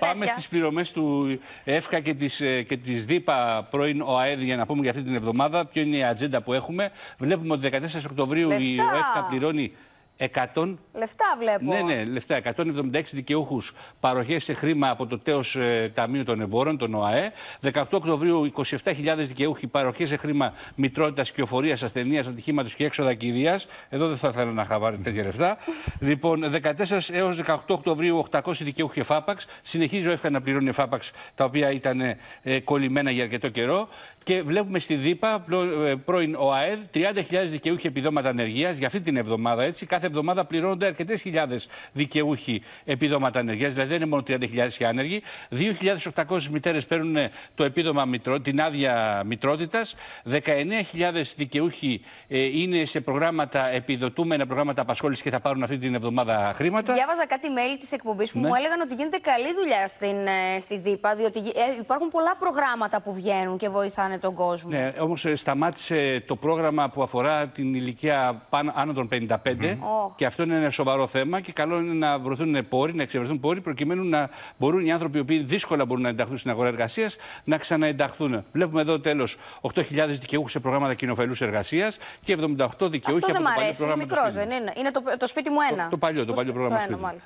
Πάμε στις πληρωμές του ΕΦΚΑ και της ε, και της ΔΥΠΑ πρώην ΟΑΕΔ για να πούμε για αυτή την εβδομάδα. Ποιο είναι η ατζέντα που έχουμε. Βλέπουμε ότι 14 Οκτωβρίου η ΕΦΚΑ πληρώνει 100... Λεφτά βλέπω. Ναι, ναι, λεφτά. 176 δικαιούχους παροχές σε χρήμα από το τέος ε, Ταμείο των Εμπόρων, τον ΟΑΕ. 18 Οκτωβρίου 27.000 δικαιούχοι παροχές σε χρήμα μητρότητας, κυοφορία, ασθενείας, ατυχήματος και έξοδα κηδείας. Εδώ δεν θα ήθελα να χαβάρει τέτοια λεφτά. λοιπόν, 14 έω 18 Οκτωβρίου 800 δικαιούχοι εφάπαξ. Συνεχίζει ο ΕΦΚΑ να πληρώνει εφάπαξ τα οποία ήταν ε, κολλημένα για αρκετό καιρό. Και βλέπουμε στη ΔΥΠΑ, ε, πρώην ΟΑΕΔ, 30.000 δικαιούχοι επιδόματα ανεργίας για αυτή την εβδομάδα έτσι. Κάθε εβδομάδα πληρώνονται αρκετές χιλιάδες δικαιούχοι επιδόματα ανεργία. Δηλαδή δεν είναι μόνο 30.000 οι άνεργοι. 2.800 μητέρες παίρνουν ε, το επίδομα μητρό, την άδεια μητρότητας. 19.000 δικαιούχοι ε, είναι σε προγράμματα επιδοτούμενα, προγράμματα απασχόλησης και θα πάρουν αυτή την εβδομάδα χρήματα. Διάβαζα κάτι μέλη της εκπομπής που ναι. μου έλεγαν ότι γίνεται καλή δουλειά στην, ε, στη ΔΥΠΑ, διότι υπάρχουν πολλά προγράμματα που βγαίνουν και βοηθάνε τον κόσμο. Ναι, όμως σταμάτησε το πρόγραμμα που αφορά την ηλικία πάνω, άνω των 55. Και αυτό είναι ένα σοβαρό θέμα και καλό είναι να βρωθούν πόροι, να εξευρεθούν πόροι, προκειμένου να μπορούν οι άνθρωποι οι οποίοι δύσκολα μπορούν να ενταχθούν στην αγορά εργασίας να ξαναενταχθούν. Βλέπουμε εδώ τέλος 8.000 δικαιούχους σε προγράμματα κοινοφελούς εργασίας και 78 δικαιούχοι αυτό από το παλιό πρόγραμμα. μικρό δεν είναι. είναι το, σπίτι μου ένα. Το, παλιό, το παλιό πρόγραμμα. Το ένα,